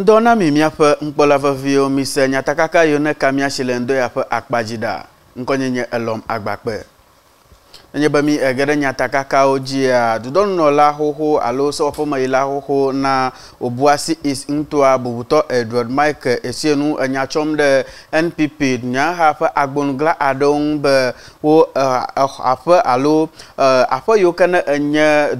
ŋdɔ na mi míaƒe nukpɔla veviwo mise nyatakaka yiwo ne ka míasi le ŋdɔ ya ƒe akpa dzi ɖa ŋkɔnyenye elɔm agbakpe nenye be mi ege eh, ɖe nyatakakawo dzia eh, dudɔnunɔla xoxo alo sewɔƒemeyila xoxo na wobu asi is ŋutɔa bubutɔ edward mike esienu eh, enya tsɔm ɖe npp n'ya ƒe agbonugla aɖewo ŋu be wo oh, aƒe alo aƒe yiwo ke ne enye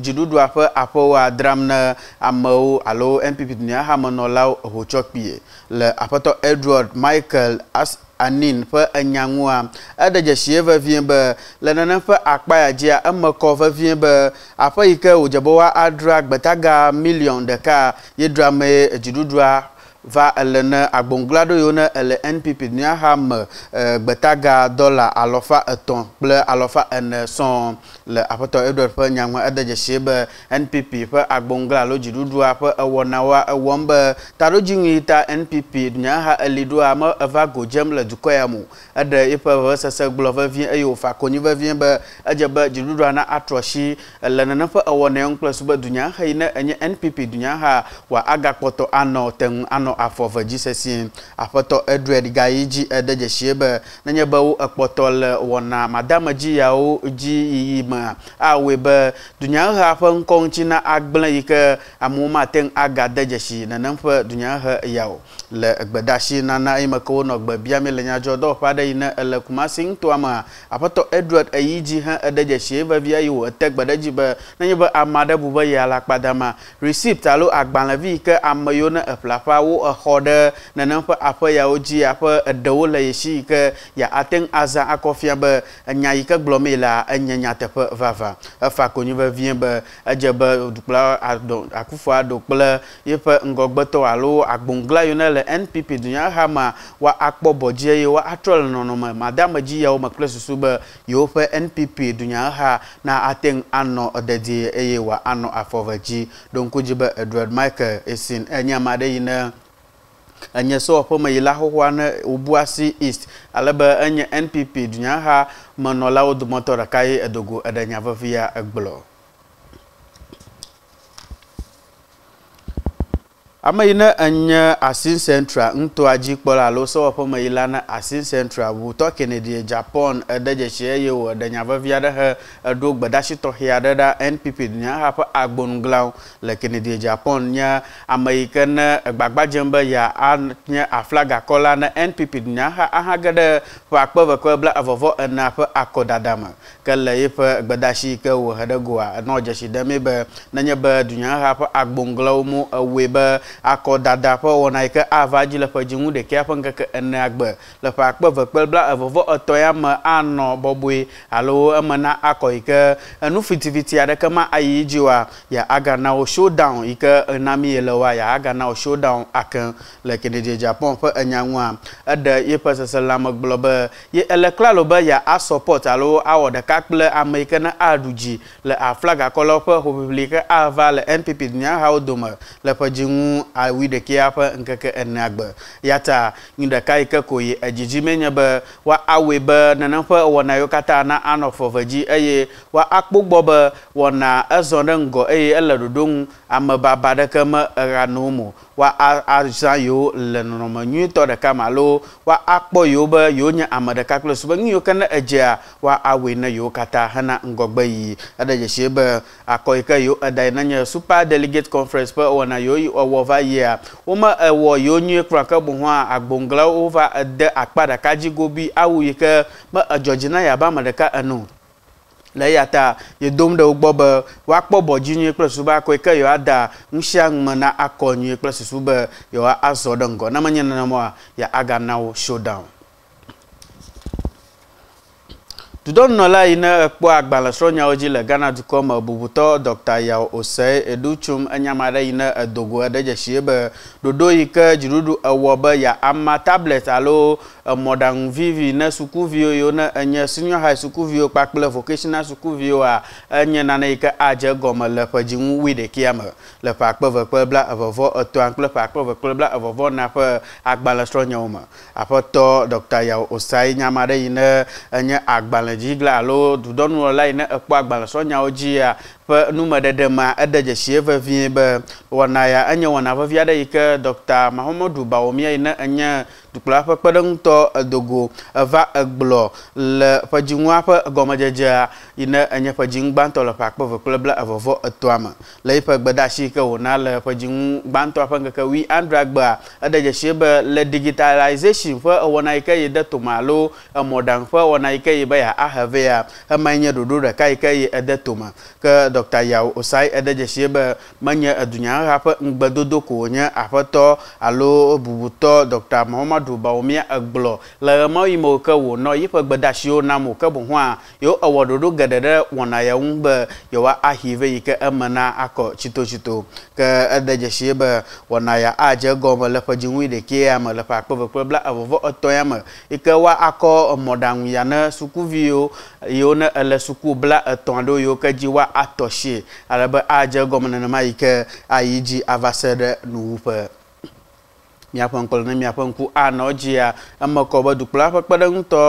dziɖuɖua ƒe aƒewoa dram ne amewo alo npp dunyahamenɔlawo hotsɔkpie le aƒetɔ edward michael as anin ƒe enya ŋua eɖe dzesie vevie be le nenem ƒe akpa ya dzia eme kɔ vevie be aƒe yi ke wòdze be woadra gbetaga miliɔn ɖeka yedra dziɖuɖua va ele ne agbonugblado yiwo ne ele npp nua hã me e, gbetaga dɔla alɔfa etɔ̃ kple alɔfa ene sɔŋ le aƒetɔ edward ƒe nyame ede dzesi be npp ƒe agbonugblalo dziɖuɖua ƒe ewɔnawoa ewɔm be taɖodziŋui ta npp nua hã eliɖoa me eva go dzem le dukɔ ya mo eɖe yiƒe vevesese gblɔ vevie eye wòfa konyi vevie be edze be dziɖuɖua na atrɔ asi le nene ƒe ewɔnawo kple su be dunya hã ne enye npp dunya ha wa agakpɔtɔ anɔ te ŋu anɔ nɔ afɔ ve dzi sesie aƒetɔ Edward gayi dzi ede dzesie be nenye be wo ekpɔtɔ le wɔna madame dzi yawo dzi yiyi mea awoe be dunyaheha ƒe ŋkɔ ŋuti na agblẽ yi ke amewo mate ŋu agade dzesi nenem ƒe dunyahe yawo le gbedeasi nana eyime ke wonɔ gbe biame le nyadzɔdɔwɔƒe aɖe yi ne ele kumasi ŋutɔa mea aƒetɔ edred eyi dzi hã ede dzesie vevi eye wo ete gbe ɖe dzi be nenye be ame aɖe bu be ya la kpadama receipt alo agbalẽvi yi ke ame yiwo ne eƒlaƒa wo exɔ ɖe nenem ƒe aƒe yawo dzi aƒe eɖewo le yesi yi ke ya ate ŋu azã akɔ fia be enya yi ke gblɔm yi la enye nyateƒe vava efa konyi vevie be edze be dukplɔ akufo aɖo kple yiƒe ŋgɔgbetɔ alo agbongla yiwo ne le npp dunyahama wa akpɔ bɔdzi eye wa atrɔ le nɔnɔme madame dzi yawo me kple susu be yewo ƒe npp dunyaha na ate ŋu anɔ dedie eye wa anɔ afɔve dzi ɖo ŋku be edward michael esin enye ame aɖe yi ne enye sɔ ƒe me yi la xoxoa ne wobu asi east alebe enye npp dunyaha menɔlawo dometɔ ɖeka ye edogo eɖe nya vevi ya egblɔ. ame yi ne enye asin central ŋutɔa dzi la alo sewɔƒeme yi la ne asin central wutɔ kennedy japan eɖe dzesi eye wòɖe nyavevi aɖe he eɖo gbeɖasi tɔxɛ aɖe ɖa npp dunyaha ƒe agbonuglãwo le kennedy japan nye ame yi ke ne gbagba dzem be ya anye aflagakɔla ne npp dunyaha aha ge ɖe ƒe akpe ve kple bla avɔvɔ enea ƒe akɔdada me ke le yiƒe gbeɖasi yi ke wòhe ɖe goa enɔ dzesi ɖemee be nenye be dunyaha ƒe agbonuglãwo mo ewoe be akɔdada ƒe wɔna yi ke ava dzi le ƒe dziŋu ɖekea ƒe ŋkeke enea gbe le ƒe akpe ve kple bla evevɔ etɔ̃ ya me anɔ bɔbɔe alo eme na akɔ yi ke enu fitifiti aɖeke ma ayi dzi wa ya agana wo showdown yi ke ena mi le wa ya agana wo showdown ake le kedede japan ƒe enya ŋua eɖe yiƒe sese lãme gblɔ be ye ele klalo be ya asɔpɔt alo awɔ ɖeka kple ame yi ke ne aɖu dzi le aflagakɔlawo ƒe hoʋiʋli yi ke ava le npp dunyahawo dome le ƒe dziŋu nu awi ɖekea ƒe ŋkeke ene agbe ya ta nyi ɖeka yi ke ko yi edzidzi menye be woawɔe be nenem ƒe wɔna yiwo katã na anɔ fɔve dzi eye woakpɔ gbɔ be wɔna ezɔ ɖe ŋgɔ eye ele ɖoɖo ŋu amebaba ɖeke me eɣanowo mo wa azã yiwo le nɔnɔme nyuitɔ ɖeka me alo wa akpɔ yiwo be yiwo nye ame ɖeka kple su nu yiwo ke ne edzea wa awoe ne yiwo katã hena ŋgɔgbe yi eɖe dzesie be akɔ yi ke yiwo eda yi ne super delegate conference ƒe wɔna yiwo ewɔ va yia wome ewɔ yiwo nyuie kplɔ ke boŋ hã agboŋglẽwo va ede akpa ɖeka dzi gobi awu yi ke me edzɔdzi na yaba ame ɖeka eno le eya ta yedom ɖe wo gbɔ be woakpɔ bɔdzi nyuie kple susu be akɔ yi ke yewoada nusia ŋume na akɔ nyuie kple susu be yewoazɔ ɖe ŋgɔ na menye nenemoa ya aganawo showdown Dudɔnunɔla yi ne ekpɔ agbalẽsrɔ̃nyawo dzi le Ghana dukɔ me bubutɔ Dr. Yao Osei Educhum enyama aɖe yi ne edogo eɖe dzesie be ɖoɖo yi ke dziɖuɖu ewɔ be ya ama tablet alo emɔɖaŋu vivi ne sukuviwo yiwo ne enye senior high sukuviwo kpakple vocational sukuviwoa enye nane yi ke adze gɔme le ƒe dziŋu wui ɖekɛa me le ƒe akpe ve kple bla evevɔ etɔa kple ƒe akpe ve kple bla evevɔ na ƒe agbalẽsrɔ̃nyawo me. Aƒetɔ Dr. Yao Osei nyama aɖe yi ne enye agbalẽ dzi alo dudɔnulɔla yi ne ekpɔ agbalẽsɔnyawo dzia ƒe numeɖeɖe ma ede dzesie vevie be wɔna ya enye wɔna vevi aɖe yi ke dɔkta mahomedu bawomia yi ne enye dukplɔla ƒe kpeɖeŋutɔ edogo eva egblɔ le ƒe dziŋua ƒe gɔmedzedzea yi ne enye ƒe dziŋu gbãtɔ le ƒe akpe ve kple bla evɔvɔ etɔa me le yi ƒe gbedeasi yi ke wòna le ƒe dziŋu gbãtɔa ƒe ŋkeke wi andra gbea ede dzesie be le digitalization ƒe ewɔna yi ke yi de tome alo emɔɖaŋu ƒe wɔna yi ke yi be ya aheve ya emae nye ɖoɖo ɖeka yi ke yi ede tome ke dɔkta yawo osai eɖe dzesie be menye edunyaheha ƒe ŋugbedodo ko wònye aƒetɔ alo bubutɔ dɔkta muhammadu bawumia egblɔ le ɣe ma yi me wòke wònɔ yiƒe gbedeasiwo nam wòke boŋ hã yewo ewɔ ɖoɖo geɖe ɖe wɔna ya ŋu be yewoa ahi ve yi ke eme na akɔ tsitotsito ke eɖe dzesie be wɔna ya adze egɔme le ƒe dziŋui ɖeke ya me le ƒe akpe ve kple bla evɔvɔ etɔ̃ ya me yi ke woakɔ emɔɖaŋu ya ne sukuviwo yiwo ne ele suku bla etɔ̃ aɖewo yiwo ke dzi woatɔ tɔsie alebe adze gɔme nenema yi ke ayi dzi ava se ɖe nuwuƒe míaƒe ŋkɔlɔ ne míaƒe ŋku anɔ dzia eme kɔ be dukplɔla ƒe kpeɖeŋutɔ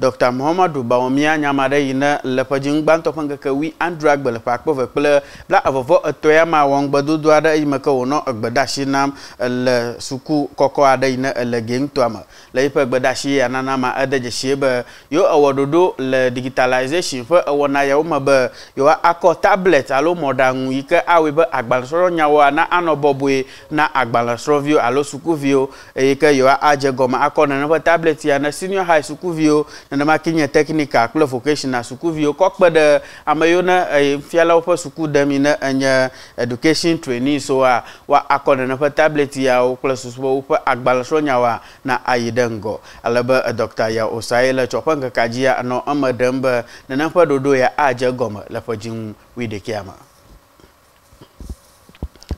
dɔkta muhammadu bawomia nyama aɖe yi ne le ƒe dzinu gbãtɔ ƒe ŋkeke wi andra gbe le ƒe akpe ve kple bla avɔvɔ etɔ̃ ya ma wɔ ŋugbedodo aɖe eyi me ke wònɔ egbedeasi nam le suku kɔkɔ aɖe yi ne ele ge ŋutɔa me le yiƒe gbedeasi ya nana ma ede dzesie be yewo ewɔ ɖoɖo le digitalization ƒe ewɔna yawo me be yewoa akɔ tablet alo mɔɖaŋu yi ke awɔe be agbalẽsrɔ̃nyawoa na anɔ bɔbɔe na agbalẽsrɔ̃viwo alo sukuvi sukuviwo eyi ke yewoa adze gɔme akɔ nene ƒe tablet ya ne senior high sukuviwo nenema ke nye technical kple vocational sukuviwo kɔ kpe ɖe ame yiwo ne fialawo ƒe suku demi ne enye education training so a wa akɔ nene ƒe tablet yawo kple susubɔwo ƒe agbalẽsrɔ̃nyawoa na ayi ɖe ŋgɔ alebe dɔkta ya osaye le tsɔ ƒe ŋkeka dzi ya nɔ eme ɖem be nene ƒe ɖoɖo ya adze gɔme le ƒe dziŋu wuiɖekea me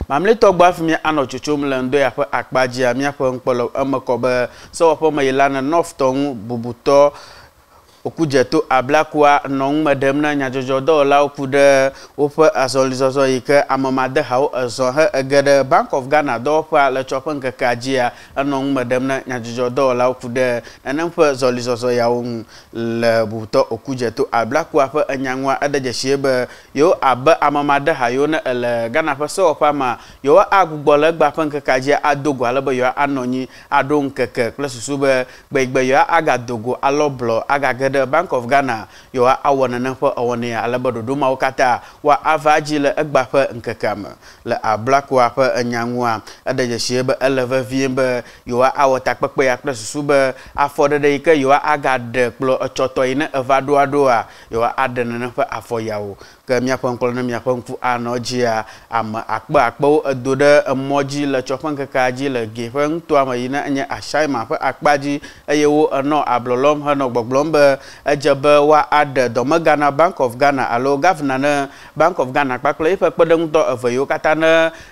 mamletɔgba fi mi anɔ tsotsom le ŋdɔ ya ƒe akpa dzia míaƒe ŋkpɔ le eme kɔ be sewɔƒe me yi la ne nɔftɔ ŋu bubutɔ okudzeto ablakoa nɔ ŋume ɖem na nyadzɔdzɔdɔwɔlawo ku ɖe woƒe azɔlizɔzɔ yi ke amemadehawo ezɔ he ege ɖe bank of ghana dɔwɔƒea le tsɔ ƒe ŋkekea dzia enɔ ŋume ɖem na nyadzɔdzɔdɔwɔlawo ku ɖe nenem ƒe zɔlizɔzɔ yawo ŋu le bubutɔ okudzeto ablakoa ƒe enyaŋua eɖe dzesie be yewo abe amemadeha yiwo ne ele ghana ƒe sewɔƒea ma yewo agbugbɔ le egba ƒe ŋkekea dzia ado go ale be yewo anɔ anyi aɖo ŋkeke kple susu be gbegbe yewo agadogo alɔblɔ agage The bank of ghana yewoa awɔ nene ƒe ewɔnɛ ya alebe ɖoɖomawo katã woava dzi le egba ƒe ŋkekea me le ablakoa ƒe enyaŋua eɖe dzesie be ele vevie be yewoa awɔ takpekpe ya kple susu be afɔɖeɖe yi ke yewoa agaɖe kplɔ etsɔtɔ yi ne eva ɖoa ɖoa yewoa aɖe nene ƒe afɔ yawo ke míaƒe ŋkɔlɔ ne míaƒe ŋku anɔ dzia ame akpe akpewo edo ɖe emɔ dzi le tsɔ ƒe ŋkekea dzi le ge ƒe ŋutoa me yina enye asaima ƒe akpa dzi eye wo enɔ ablɔlɔm henɔ gbɔgblɔm be edze be woaɖe dɔmega bank of ghana alo gavana ne bank of ghana kpakple eƒe kpeɖeŋutɔ eve yiwo katã ne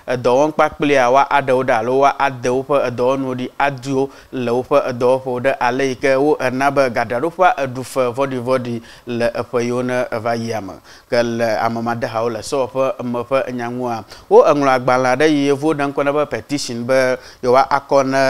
edɔwɔm kpakplea woaɖe wo ɖe alo woade woƒe edɔwɔnuwo ɖi adi wo le woƒe edɔwɔƒewo ɖe ale yi ke wo ena be gaɖaɖoƒea eɖu fe vɔɖivɔɖi le eƒe yiwo ne eva yia me ke le le amemadehawo le sewɔƒe eme ƒe enyaŋua wo eŋlɔ agbalẽ aɖe yi yevuwo ɖe ŋkɔ na be petition be yewoa akɔ ne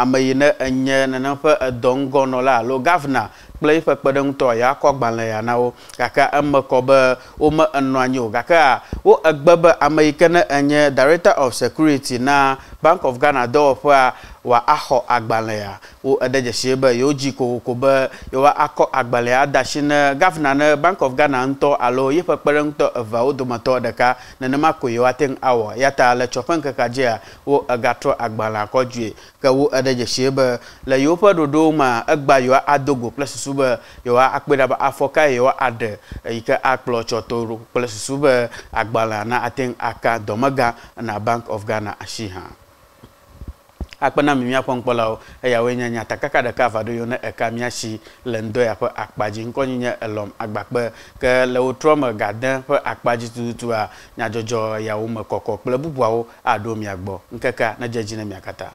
ame yi ne enye nenem ƒe edɔ ŋgɔnɔla alo gavana kple yiƒe kpeɖeŋutɔ ya agbalẽ ya na wo gake eme kɔ be wome enɔ anyi o gake wo egbe be ame yi ke ne enye director of security na bank of ghana dɔwɔƒea wa axɔ agbalẽa wo eɖe dzesie be yewo dzi kokoko be yewoa akɔ agbalẽa ada asi ne gavana ne bank of ghana ŋutɔ alo yiƒe kpeɖeŋutɔ eveawo dometɔ ɖeka nenema ko yewoate ŋu awɔ ya ta le tsɔ ƒe ŋkeka dzia wo egatrɔ agbalẽa kɔ dzoe ke wo eɖe dzesie be le yewo ƒe ɖoɖowo ma egba yewoa ado go kple susu be yewoa akpe ɖa be afɔka yewoa aɖe yi ke akplɔ tsɔtoro kple susu be agbalẽa na ate ŋu aka dɔmegã na bank of ghana asi hã akpe na mi míaƒe nukpɔlawo eyawoe nye nyatakaka ɖeka ava ɖo yiwo ne eka míasi le ŋdɔ ya ƒe akpadzi ŋkɔ nyi nye elɔm agbakpe ke le wo trɔ me gade ƒe akpadzi tututua nyadzɔdzɔ yawo me kɔkɔ kple bubuawo aɖo mia gbɔ ŋkeka ne dzedzi ne mia katã.